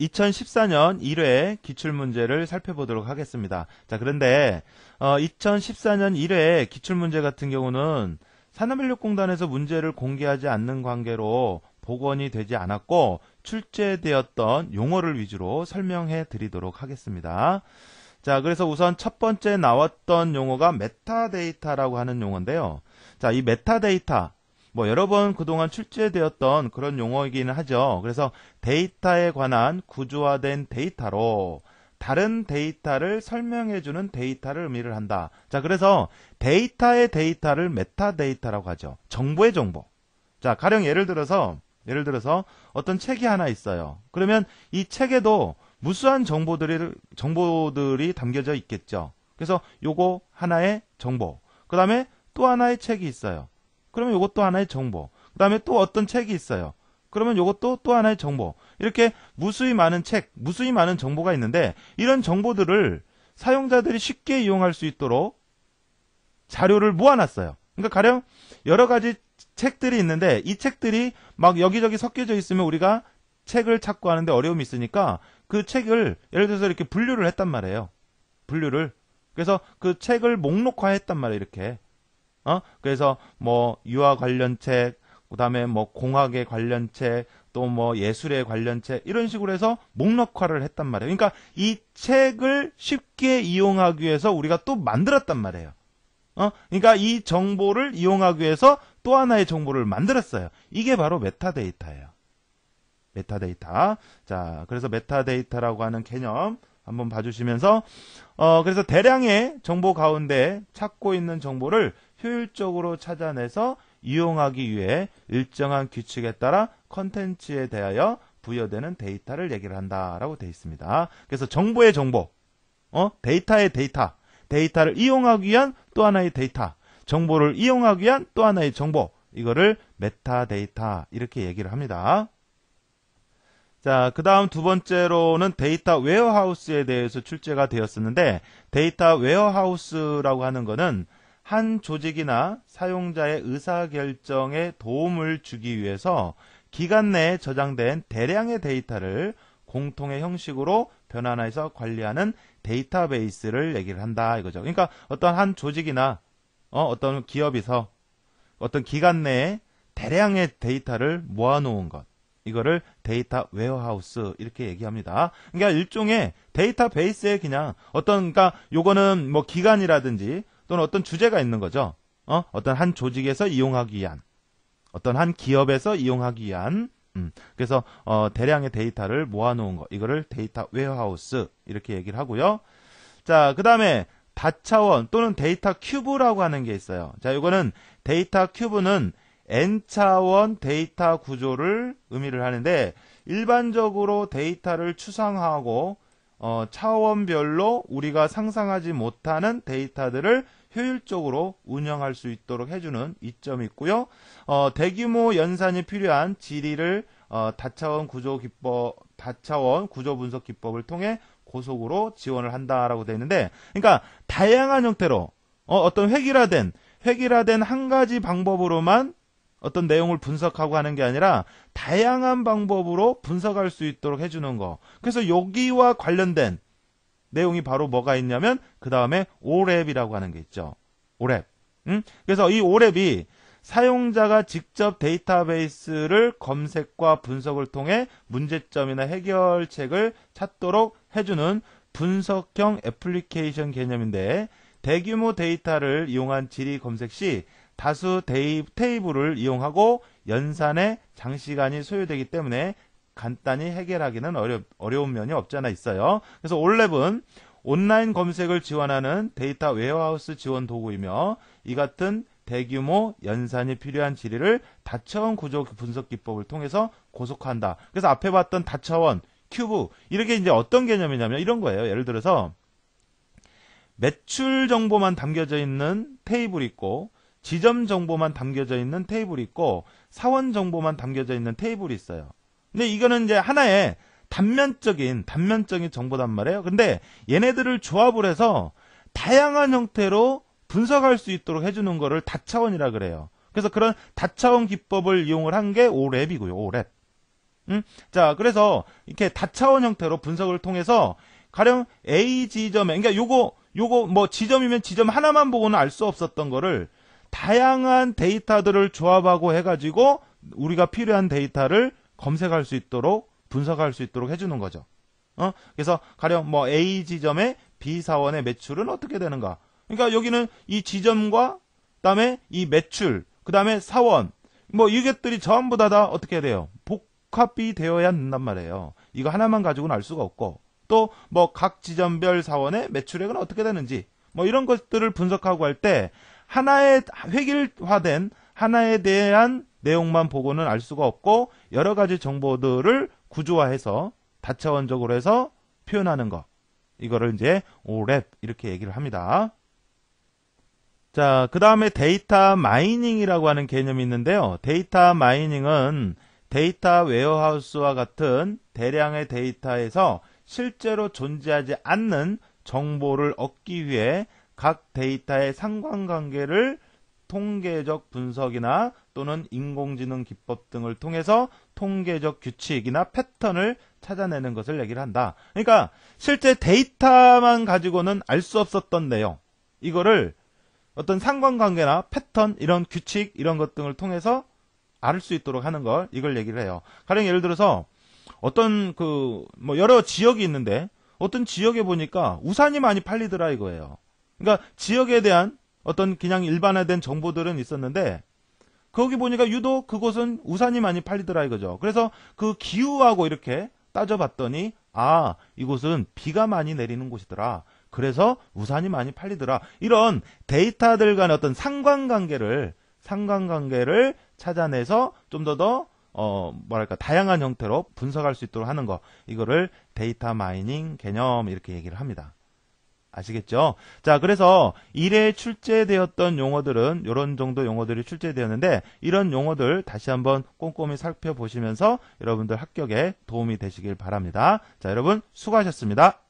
2014년 1회 기출문제를 살펴보도록 하겠습니다. 자, 그런데 어, 2014년 1회 기출문제 같은 경우는 산업인력공단에서 문제를 공개하지 않는 관계로 복원이 되지 않았고 출제되었던 용어를 위주로 설명해 드리도록 하겠습니다. 자, 그래서 우선 첫 번째 나왔던 용어가 메타데이터라고 하는 용어인데요. 자, 이 메타데이터 뭐 여러 번 그동안 출제되었던 그런 용어이기는 하죠. 그래서 데이터에 관한 구조화된 데이터로 다른 데이터를 설명해주는 데이터를 의미를 한다. 자, 그래서 데이터의 데이터를 메타데이터라고 하죠. 정보의 정보. 자, 가령 예를 들어서, 예를 들어서 어떤 책이 하나 있어요. 그러면 이 책에도 무수한 정보들이, 정보들이 담겨져 있겠죠. 그래서 요거 하나의 정보. 그 다음에 또 하나의 책이 있어요. 그러면 이것도 하나의 정보. 그 다음에 또 어떤 책이 있어요. 그러면 이것도 또 하나의 정보. 이렇게 무수히 많은 책, 무수히 많은 정보가 있는데 이런 정보들을 사용자들이 쉽게 이용할 수 있도록 자료를 모아놨어요. 그러니까 가령 여러 가지 책들이 있는데 이 책들이 막 여기저기 섞여져 있으면 우리가 책을 찾고 하는데 어려움이 있으니까 그 책을 예를 들어서 이렇게 분류를 했단 말이에요. 분류를. 그래서 그 책을 목록화했단 말이에요. 이렇게. 어? 그래서 뭐 유아 관련 책, 그다음에 뭐 공학에 관련 책, 또 뭐 예술에 관련 책 이런 식으로 해서 목록화를 했단 말이에요. 그러니까 이 책을 쉽게 이용하기 위해서 우리가 또 만들었단 말이에요. 어? 그러니까 이 정보를 이용하기 위해서 또 하나의 정보를 만들었어요. 이게 바로 메타데이터예요. 메타데이터. 자, 그래서 메타데이터라고 하는 개념 한번 봐주시면서 어, 그래서 대량의 정보 가운데 찾고 있는 정보를 효율적으로 찾아내서 이용하기 위해 일정한 규칙에 따라 컨텐츠에 대하여 부여되는 데이터를 얘기를 한다라고 되어 있습니다. 그래서 정보의 정보, 어? 데이터의 데이터, 데이터를 이용하기 위한 또 하나의 데이터, 정보를 이용하기 위한 또 하나의 정보, 이거를 메타데이터 이렇게 얘기를 합니다. 자, 그 다음 두 번째로는 데이터 웨어하우스에 대해서 출제가 되었었는데 데이터 웨어하우스라고 하는 것은 한 조직이나 사용자의 의사결정에 도움을 주기 위해서 기간 내에 저장된 대량의 데이터를 공통의 형식으로 변환해서 관리하는 데이터베이스를 얘기를 한다 이거죠. 그러니까 어떤 한 조직이나 어, 떤 기업에서 어떤 기간 내에 대량의 데이터를 모아놓은 것 이거를 데이터 웨어하우스 이렇게 얘기합니다. 그러니까 일종의 데이터베이스에 그냥 어떤 그러니까 요거는 뭐 기간이라든지 또는 어떤 주제가 있는 거죠. 어? 어떤 한 조직에서 이용하기 위한 어떤 한 기업에서 이용하기 위한 음, 그래서 어, 대량의 데이터를 모아놓은 거 이거를 데이터 웨어하우스 이렇게 얘기를 하고요. 자, 그 다음에 다차원 또는 데이터 큐브라고 하는 게 있어요. 자, 이거는 데이터 큐브는 n차원 데이터 구조를 의미를 하는데 일반적으로 데이터를 추상화하고 어, 차원별로 우리가 상상하지 못하는 데이터들을 효율적으로 운영할 수 있도록 해주는 이점이 있고요. 어, 대규모 연산이 필요한 질의를 어, 다차원 구조 기법, 다차원 구조 분석 기법을 통해 고속으로 지원을 한다라고 되어 있는데, 그러니까 다양한 형태로 어, 어떤 획일화된 획일화된 한 가지 방법으로만 어떤 내용을 분석하고 하는 게 아니라 다양한 방법으로 분석할 수 있도록 해주는 거. 그래서 여기와 관련된 내용이 바로 뭐가 있냐면 그 다음에 오랩이라고 하는 게 있죠. 오랩. 응? 그래서 이 오랩이 사용자가 직접 데이터베이스를 검색과 분석을 통해 문제점이나 해결책을 찾도록 해주는 분석형 애플리케이션 개념인데 대규모 데이터를 이용한 질의 검색 시 다수 데이, 테이블을 이용하고 연산에 장시간이 소요되기 때문에 간단히 해결하기는 어려, 어려운 면이 없지않아 있어요. 그래서 올랩은 온라인 검색을 지원하는 데이터 웨어하우스 지원 도구이며 이 같은 대규모 연산이 필요한 질의를 다차원 구조 분석 기법을 통해서 고속화한다. 그래서 앞에 봤던 다차원, 큐브 이렇게 이제 어떤 개념이냐면 이런 거예요. 예를 들어서 매출 정보만 담겨져 있는 테이블 이 있고 지점 정보만 담겨져 있는 테이블 이 있고 사원 정보만 담겨져 있는 테이블이 있어요. 근데 이거는 이제 하나의 단면적인 단면적인 정보단 말이에요. 근데 얘네들을 조합을 해서 다양한 형태로 분석할 수 있도록 해주는 거를 다차원이라 그래요. 그래서 그런 다차원 기법을 이용을 한 게 오랩이고요. 오랩. 음? 자, 그래서 이렇게 다차원 형태로 분석을 통해서 가령 A 지점에 그러니까 요거 요거 뭐 지점이면 지점 하나만 보고는 알 수 없었던 거를 다양한 데이터들을 조합하고 해가지고 우리가 필요한 데이터를 검색할 수 있도록 분석할 수 있도록 해주는 거죠. 어? 그래서 가령 뭐 A 지점의 B 사원의 매출은 어떻게 되는가? 그러니까 여기는 이 지점과 그다음에 이 매출, 그다음에 사원 뭐 이것들이 전부 다, 다 어떻게 돼요? 복합이 되어야 된단 말이에요. 이거 하나만 가지고는 알 수가 없고 또 뭐 각 지점별 사원의 매출액은 어떻게 되는지 뭐 이런 것들을 분석하고 할 때 하나의 획일화된 하나에 대한 내용만 보고는 알 수가 없고 여러 가지 정보들을 구조화해서 다차원적으로 해서 표현하는 것. 이거를 이제 오랩 이렇게 얘기를 합니다. 자, 그 다음에 데이터 마이닝이라고 하는 개념이 있는데요. 데이터 마이닝은 데이터 웨어하우스와 같은 대량의 데이터에서 실제로 존재하지 않는 정보를 얻기 위해 각 데이터의 상관관계를 통계적 분석이나 또는 인공지능 기법 등을 통해서 통계적 규칙이나 패턴을 찾아내는 것을 얘기를 한다. 그러니까 실제 데이터만 가지고는 알 수 없었던 내용 이거를 어떤 상관관계나 패턴 이런 규칙 이런 것 등을 통해서 알 수 있도록 하는 걸 이걸 얘기를 해요. 가령 예를 들어서 어떤 그 뭐 여러 지역이 있는데 어떤 지역에 보니까 우산이 많이 팔리더라 이거예요. 그러니까 지역에 대한 어떤 그냥 일반화된 정보들은 있었는데 거기 보니까 유독 그곳은 우산이 많이 팔리더라 이거죠. 그래서 그 기후하고 이렇게 따져봤더니 아 이곳은 비가 많이 내리는 곳이더라. 그래서 우산이 많이 팔리더라. 이런 데이터들 간의 어떤 상관관계를 상관관계를 찾아내서 좀 더더 어, 뭐랄까 다양한 형태로 분석할 수 있도록 하는 거 이거를 데이터 마이닝 개념 이렇게 얘기를 합니다. 아시겠죠? 자, 그래서 1회 출제되었던 용어들은 이런 정도 용어들이 출제되었는데 이런 용어들 다시 한번 꼼꼼히 살펴보시면서 여러분들 합격에 도움이 되시길 바랍니다. 자, 여러분 수고하셨습니다.